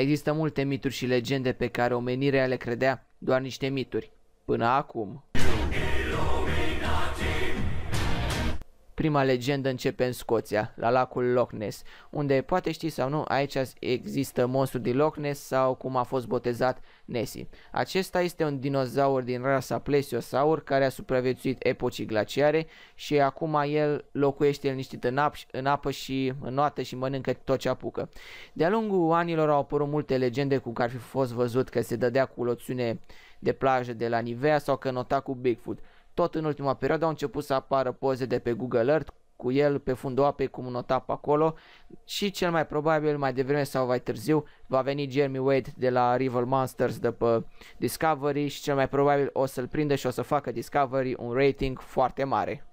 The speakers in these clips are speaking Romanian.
Există multe mituri și legende pe care omenirea le credea doar niște mituri, până acum. Prima legendă începe în Scoția, la lacul Loch Ness, unde, poate știi sau nu, aici există monstru din Loch Ness sau cum a fost botezat Nessie. Acesta este un dinozaur din rasa plesiosaur care a supraviețuit epocii glaciare și acum el locuiește liniștit în, ap- în apă și în noată și mănâncă tot ce apucă. De-a lungul anilor au apărut multe legende cu care ar fi fost văzut că se dădea cu loțiune de plajă de la Nivea sau că nota cu Bigfoot. Tot în ultima perioadă au început să apară poze de pe Google Earth cu el pe fundul apei cum un otap acolo și cel mai probabil mai devreme sau mai târziu va veni Jeremy Wade de la Rival Monsters de pe Discovery și cel mai probabil o să-l prindă și o să facă Discovery un rating foarte mare.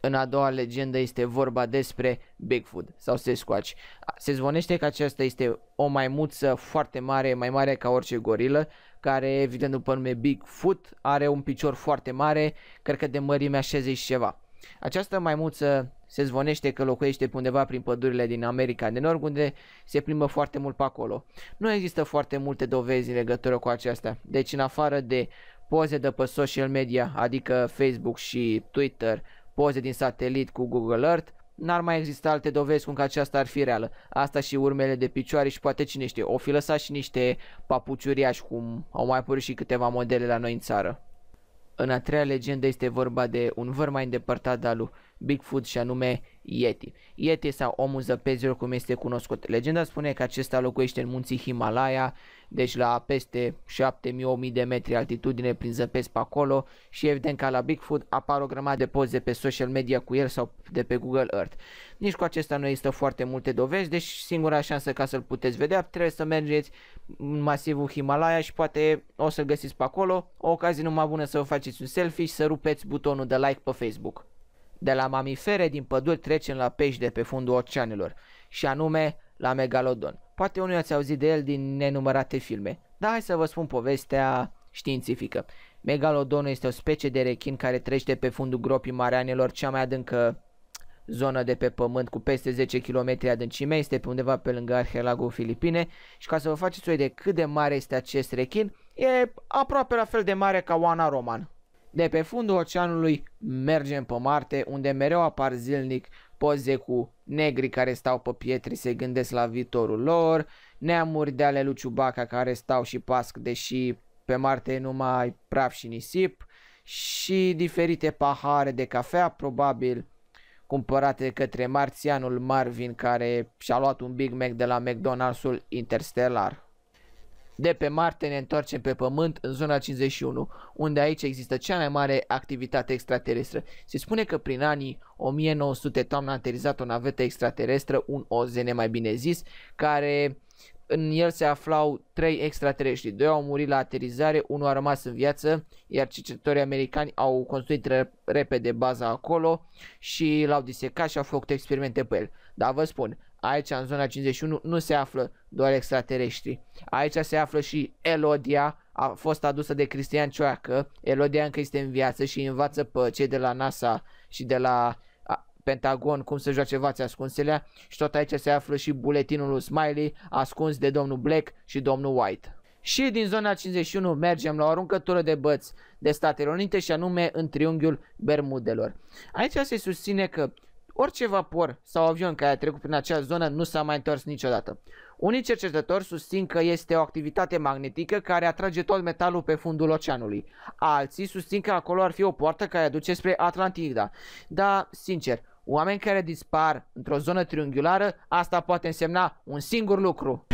În a doua legendă este vorba despre Bigfoot sau Sasquatch. Se zvonește că aceasta este o maimuță foarte mare, mai mare ca orice gorilă, care evident după nume Bigfoot are un picior foarte mare, cred că de mărimea 60 și ceva. Această maimuță se zvonește că locuiește pe undeva prin pădurile din America de Nord, unde se plimbă foarte mult pe acolo. Nu există foarte multe dovezi în legătură cu aceasta, deci în afară de poze de pe social media, adică Facebook și Twitter, poze din satelit cu Google Earth, N-ar mai exista alte dovezi cum că aceasta ar fi reală. Asta și urmele de picioare și poate cine știe, o fi lăsat și niște papuciuriași cum au mai apărut și câteva modele la noi în țară. În a treia legendă este vorba de un văr mai îndepărtat al lui Bigfoot și anume Yeti. Yeti sau omul zăpezilor cum este cunoscut. Legenda spune că acesta locuiește în munții Himalaya deci la peste 7000-8000 de metri altitudine prin zăpezi pe acolo și evident ca la Bigfoot apar o grămadă de poze pe social media cu el sau de pe Google Earth. Nici cu acesta nu există foarte multe dovezi, deci singura șansă ca să-l puteți vedea trebuie să mergeți în masivul Himalaya și poate o să-l găsiți pe acolo, o ocazie numai bună să vă faceți un selfie și să rupeți butonul de like pe Facebook. De la mamifere din păduri trecem la pești de pe fundul oceanelor, și anume la megalodon. Poate unii ați auzit de el din nenumărate filme, dar hai să vă spun povestea științifică. Megalodonul este o specie de rechin care trăiește pe fundul gropii Mareanelor, cea mai adâncă zonă de pe pământ cu peste 10 km adâncime, este pe undeva pe lângă Arhelagul Filipine și ca să vă faceți o idee cât de mare este acest rechin, e aproape la fel de mare ca Oana Roman. De pe fundul oceanului mergem pe Marte, unde mereu apar zilnic poze cu negri care stau pe pietri, se gândesc la viitorul lor, neamuri de ale lui Ciubaca care stau și pasc deși pe Marte nu mai praf și nisip și diferite pahare de cafea probabil cumpărate către marțianul Marvin care și-a luat un Big Mac de la McDonald's-ul Interstellar. De pe Marte ne întoarcem pe Pământ în zona 51, unde aici există cea mai mare activitate extraterestră. Se spune că prin anii 1900 toamna a aterizat o navetă extraterestră, un OZN mai bine zis, care în el se aflau trei extraterestri, doi au murit la aterizare, unul a rămas în viață, iar cercetătorii americani au construit repede baza acolo și l-au disecat și au făcut experimente pe el. Dar vă spun, Aici, în zona 51, nu se află doar extraterestri. Aici se află și Elodia, a fost adusă de Cristian Cioacă. Elodia încă este în viață și învață pe cei de la NASA și de la Pentagon cum să joace vați ascunselea și tot aici se află și buletinul lui Smiley ascuns de domnul Black și domnul White. Și din zona 51 mergem la o aruncătură de băți de Statele Unite și anume în triunghiul Bermudelor. Aici se susține că Orice vapor sau avion care a trecut prin acea zonă nu s-a mai întors niciodată. Unii cercetători susțin că este o activitate magnetică care atrage tot metalul pe fundul oceanului. Alții susțin că acolo ar fi o poartă care aduce spre Atlantida. Dar, sincer, oameni care dispar într-o zonă triunghiulară, asta poate însemna un singur lucru.